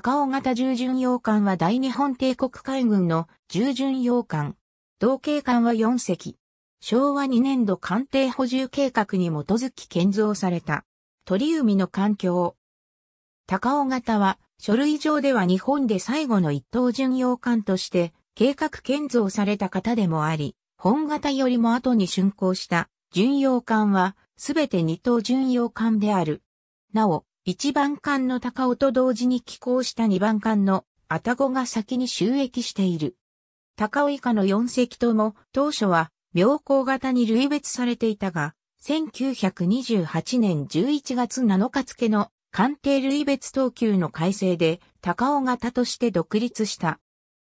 高尾型従順洋艦は大日本帝国海軍の従順洋艦。同型艦は4隻。昭和2年度艦艇補充計画に基づき建造された。鳥海の環境。高尾型は書類上では日本で最後の一等巡洋艦として計画建造された型でもあり、本型よりも後に竣工した巡洋艦はすべて二等巡洋艦である。なお、1番艦の高尾と同時に寄港した2番艦のタゴが先に収益している。高尾以下の4隻とも当初は妙高型に類別されていたが、1928年11月7日付の艦艇類別等級の改正で高尾型として独立した。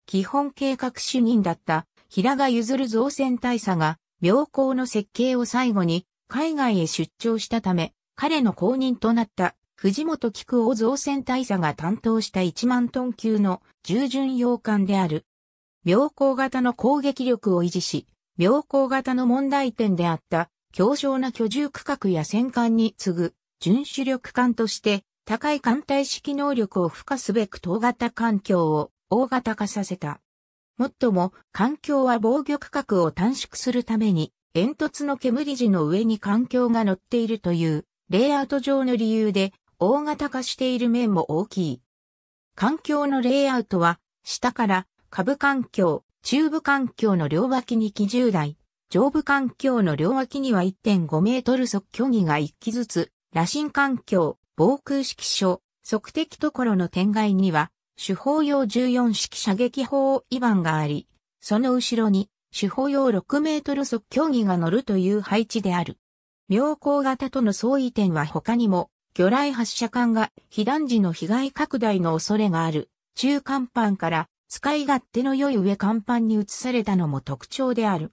基本計画主任だった平賀譲る造船大佐が妙高の設計を最後に海外へ出張したため彼の後任となった藤本菊王造船大佐が担当した1万トン級の従順洋艦である。妙高型の攻撃力を維持し、妙高型の問題点であった強小な居住区画や戦艦に次ぐ巡視力艦として高い艦隊式能力を付加すべく等型環境を大型化させた。もっとも、環境は防御区画を短縮するために、煙突の煙地の上に環境が乗っているという、レイアウト上の理由で、大型化している面も大きい。環境のレイアウトは、下から下部環境、中部環境の両脇に基10台、上部環境の両脇には1.5メートル速距離が1機ずつ、羅針環境、防空式所、測的ところの天外には、手法用14式射撃砲イバンがあり、その後ろに、手法用6メートル速距離が乗るという配置である。妙高型との相違点は他にも、魚雷発射管が被弾時の被害拡大の恐れがある中甲板から使い勝手の良い上甲板に移されたのも特徴である。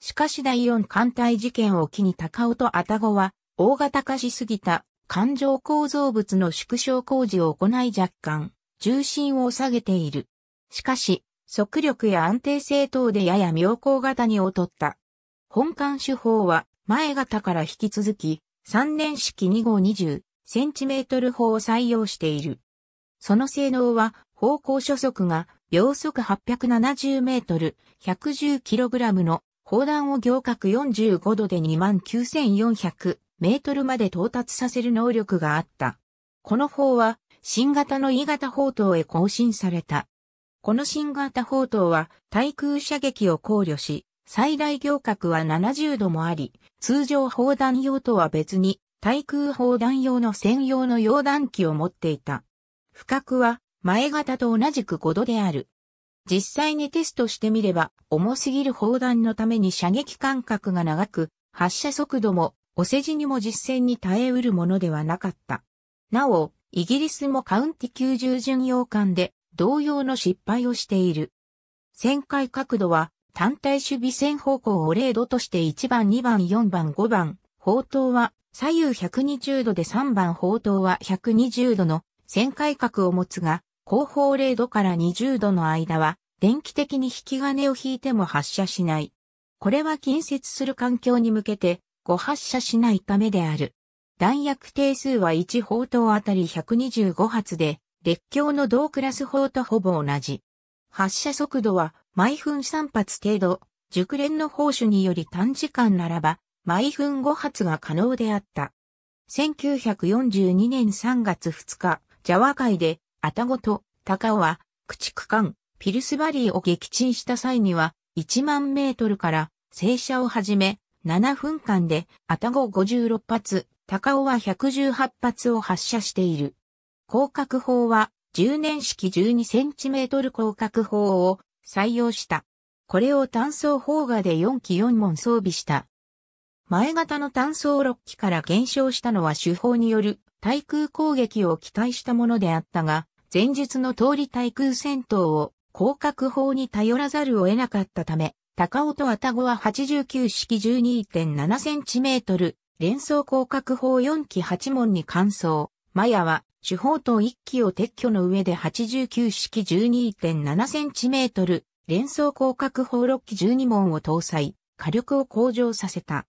しかし第四艦隊事件を機に高尾と愛宕は大型化しすぎた艦上構造物の縮小工事を行い若干重心を下げている。しかし、速力や安定性等でやや妙高型に劣った。本艦手法は前型から引き続き、3年式2号20、センチメートル法を採用している。その性能は方向初速が秒速870メートル 110kg の砲弾を行角45度で29,400メートルまで到達させる能力があった。この砲は新型の E 型砲塔へ更新された。この新型砲塔は対空射撃を考慮し、最大行角は70度もあり、通常砲弾用とは別に対空砲弾用の専用の溶弾機を持っていた。深くは前型と同じく5度である。実際にテストしてみれば、重すぎる砲弾のために射撃間隔が長く、発射速度も、お世辞にも実戦に耐えうるものではなかった。なお、イギリスもカウンティ90巡洋艦で同様の失敗をしている。旋回角度は単体守備線方向を0度として1番2番4番5番、砲塔は左右120度で3番砲塔は120度の旋回角を持つが、後方0度から20度の間は、電気的に引き金を引いても発射しない。これは近接する環境に向けて、誤発射しないためである。弾薬定数は1砲塔あたり125発で、列強の同クラス砲とほぼ同じ。発射速度は毎分3発程度、熟練の砲手により短時間ならば毎分5発が可能であった。1942年3月2日、ジャワ海で、アタゴとタカオは、駆逐艦、ピルスバリーを撃沈した際には、1万メートルから、正射を始め、7分間で、アタゴ56発、タカオは118発を発射している。広角砲は、10年式12センチメートル広角砲を採用した。これを単装砲画で4機4門装備した前型の単装6機から減少したのは手法による対空攻撃を期待したものであったが、前述の通り対空戦闘を広角砲に頼らざるを得なかったため、高尾と愛宕は89式 12.7cm 連装広角砲4機8門に換装。マヤは手法等1機を撤去の上で89式 12.7cm 連装広角砲6機12門を搭載、火力を向上させた。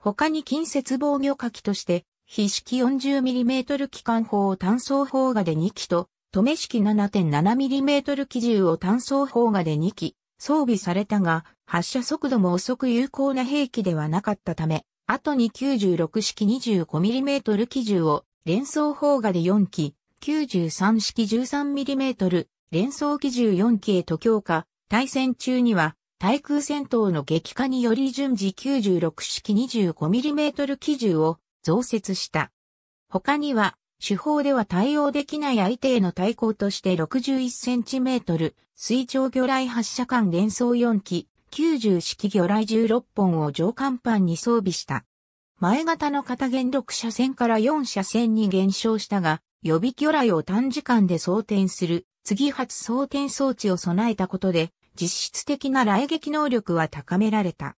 他に近接防御火器として、非式 40mm 機関砲単装砲画で2機と、止め式 7.7mm 機銃を単装砲画で2機、装備されたが、発射速度も遅く有効な兵器ではなかったため、後に96式 25mm 機銃を連装砲画で4機、93式 13mm 連装機銃4機へと強化、対戦中には対空戦闘の激化により順次96式 25mm 機銃を増設した。他には、手法では対応できない相手への対抗として 61cm 水上魚雷発射管連装4機、90式魚雷16本を上甲板に装備した。前型の片弦6車線から4車線に減少したが、予備魚雷を短時間で装填する、次発装填装置を備えたことで、実質的な雷撃能力は高められた。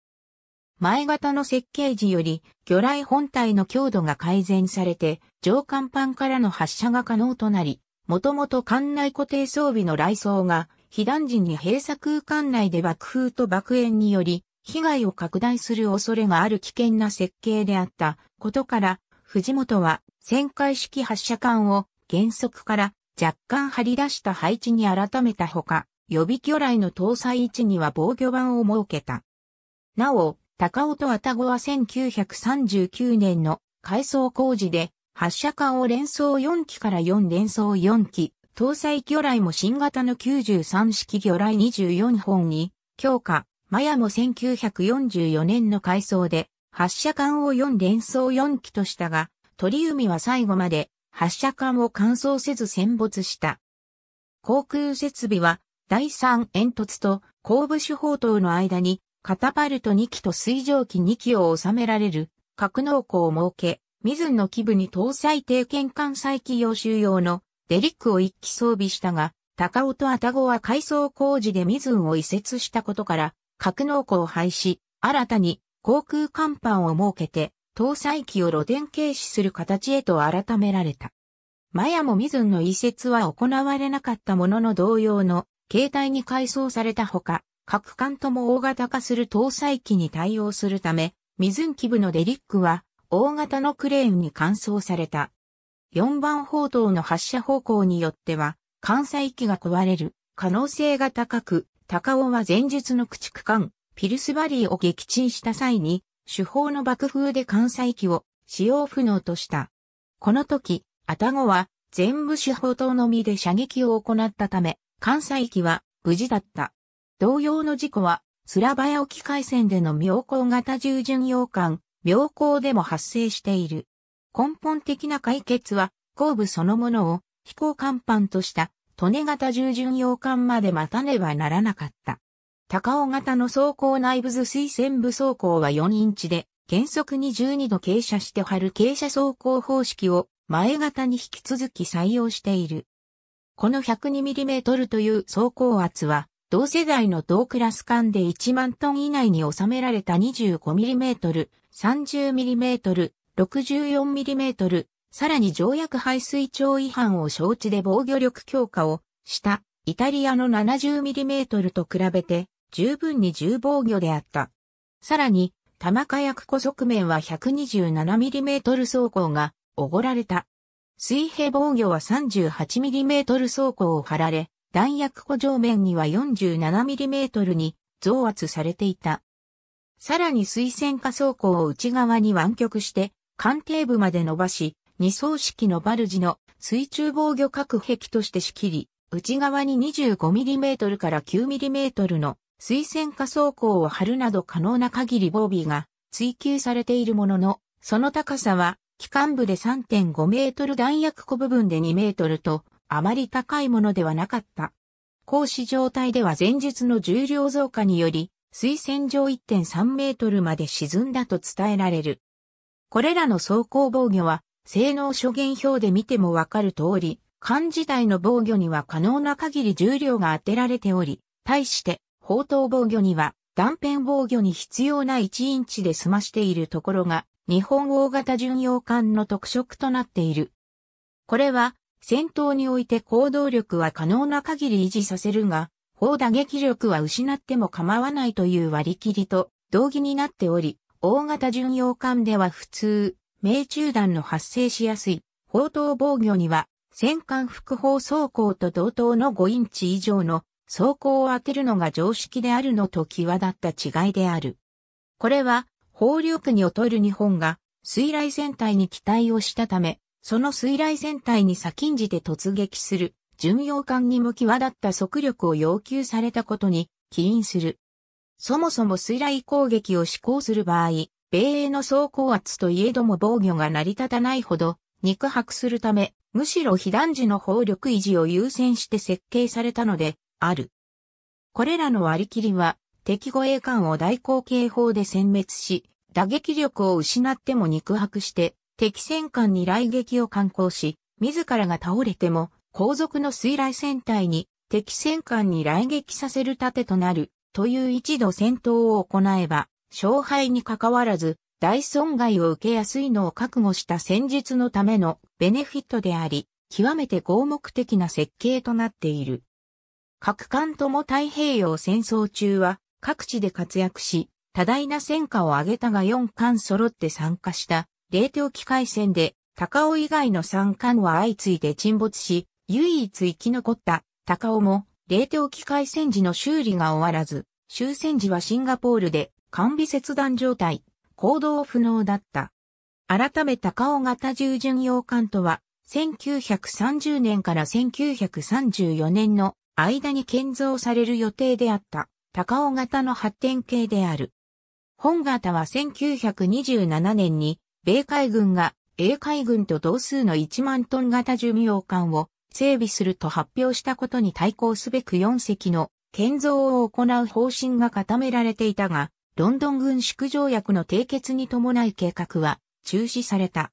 前型の設計時より魚雷本体の強度が改善されて上甲板からの発射が可能となり、もともと艦内固定装備の雷装が被弾時に閉鎖空間内で爆風と爆炎により被害を拡大する恐れがある危険な設計であったことから藤本は旋回式発射管を原則から若干張り出した配置に改めたほか、予備魚雷の搭載位置には防御板を設けた。なお、高尾と愛宕は1939年の改装工事で発射管を連装4機から4連装4機、搭載魚雷も新型の93式魚雷24本に強化、マヤも1944年の改装で発射管を4連装4機としたが、鳥海は最後まで発射管を乾燥せず戦没した。航空設備は第三煙突と後部手法等の間に、カタパルト2機と水蒸気2機を収められる格納庫を設け、ミズンの基部に搭載低検艦再起用収用のデリックを1機装備したが、高尾とタゴは改装工事でミズンを移設したことから、格納庫を廃止、新たに航空甲板を設けて、搭載機を露電軽視する形へと改められた。マヤもミズンの移設は行われなかったものの同様の携帯に改装されたほか、各艦とも大型化する搭載機に対応するため、水ンキ部のデリックは大型のクレーンに換装された。4番砲塔の発射方向によっては、艦載機が壊れる可能性が高く、高尾は前述の駆逐艦、ピルスバリーを撃沈した際に、主砲の爆風で艦載機を使用不能とした。この時、アタゴは全部主砲塔のみで射撃を行ったため、関西機は無事だった。同様の事故は、スラバヤ沖海戦での妙高型従巡洋艦、妙高でも発生している。根本的な解決は、後部そのものを飛行甲板とした利根型従巡洋艦まで待たねばならなかった。高尾型の走行内部図水線部走行は4インチで、原則に12度傾斜して張る傾斜走行方式を前型に引き続き採用している。この 102mm という走行圧は、同世代の同クラス間で1万トン以内に収められた 25mm、30mm、64mm、さらに条約排水庁違反を承知で防御力強化をしたイタリアの 70mm と比べて十分に重防御であった。さらに、玉火薬庫側面は 127mm 走行がおごられた。水平防御は 38mm 装甲を張られ、弾薬庫上面には 47mm に増圧されていた。さらに水線化装甲を内側に湾曲して、艦艇部まで伸ばし、二層式のバルジの水中防御隔壁として仕切り、内側に 25mm から 9mm の水線化装甲を張るなど可能な限り防備が追求されているものの、その高さは機関部で3.5メートル弾薬庫部分で2メートルと、あまり高いものではなかった。行使状態では前日の重量増加により、水線上1.3メートルまで沈んだと伝えられる。これらの走行防御は、性能諸元表で見てもわかる通り、艦自体の防御には可能な限り重量が当てられており、対して、砲塔防御には断片防御に必要な1インチで済ましているところが日本大型巡洋艦の特色となっている。これは、戦闘において行動力は可能な限り維持させるが、砲打撃力は失っても構わないという割り切りと同義になっており、大型巡洋艦では普通、命中弾の発生しやすい、砲塔防御には、戦艦副砲装甲と同等の5インチ以上の装甲を当てるのが常識であるのと際立った違いである。これは、法力区に劣る日本が水雷戦隊に期待をしたため、その水雷戦隊に先んじて突撃する巡洋艦に向き渡った速力を要求されたことに起因する。そもそも水雷攻撃を施行する場合、米英の総高圧といえども防御が成り立たないほど肉薄するため、むしろ被弾時の法力維持を優先して設計されたのである。これらの割り切りは敵護衛艦を大口径砲で殲滅し、打撃力を失っても肉薄して、敵戦艦に雷撃を敢行し、自らが倒れても、後続の水雷戦隊に敵戦艦に雷撃させる盾となる、という一度戦闘を行えば、勝敗に関わらず、大損害を受けやすいのを覚悟した戦術のためのベネフィットであり、極めて合目的な設計となっている。各艦とも太平洋戦争中は、各地で活躍し、多大な戦果を挙げたが4冠揃って参加した、冷凍機械戦で、高尾以外の3冠は相次いで沈没し、唯一生き残った高尾も、冷凍機械戦時の修理が終わらず、終戦時はシンガポールで、完備切断状態、行動不能だった。改め高尾型重巡洋艦とは、1930年から1934年の間に建造される予定であった。高尾型の発展系である。本型は1927年に、米海軍が英海軍と同数の1万トン型寿命艦を整備すると発表したことに対抗すべく4隻の建造を行う方針が固められていたが、ロンドン軍縮条約の締結に伴い計画は中止された。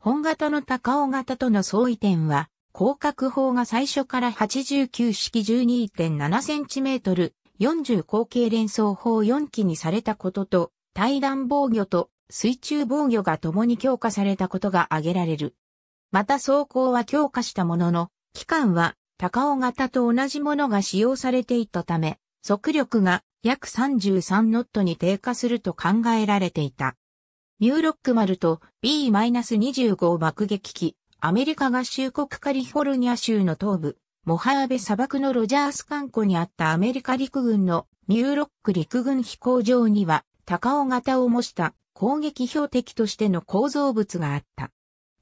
本型の高尾型との相違点は、広角砲が最初から89式 12.7cm 40口径連装砲4機にされたことと、対弾防御と水中防御が共に強化されたことが挙げられる。また装甲は強化したものの、機関は高尾型と同じものが使用されていたため、速力が約33ノットに低下すると考えられていた。ミューロック丸と B-25 爆撃機、アメリカ合衆国カリフォルニア州の東部、モハーベ砂漠のロジャース艦庫にあったアメリカ陸軍のミューロック陸軍飛行場には高尾型を模した攻撃標的としての構造物があった。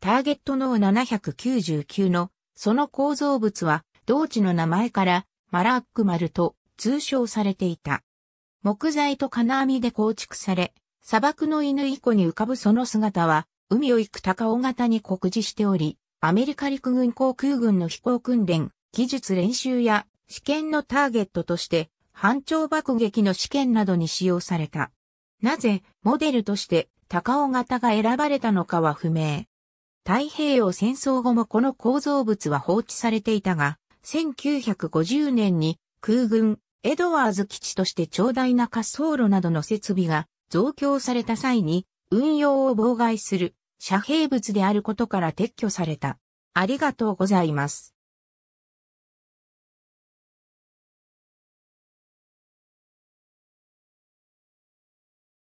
ターゲットの799のその構造物は同地の名前からマラックマルと通称されていた。木材と金網で構築され、砂漠の犬以降に浮かぶその姿は、海を行く高尾型に酷似しており、アメリカ陸軍航空軍の飛行訓練、技術練習や試験のターゲットとして、反調爆撃の試験などに使用された。なぜ、モデルとして高尾型が選ばれたのかは不明。太平洋戦争後もこの構造物は放置されていたが、1950年に空軍エドワーズ基地として長大な滑走路などの設備が増強された際に運用を妨害する遮蔽物であることから撤去された。ありがとうございます。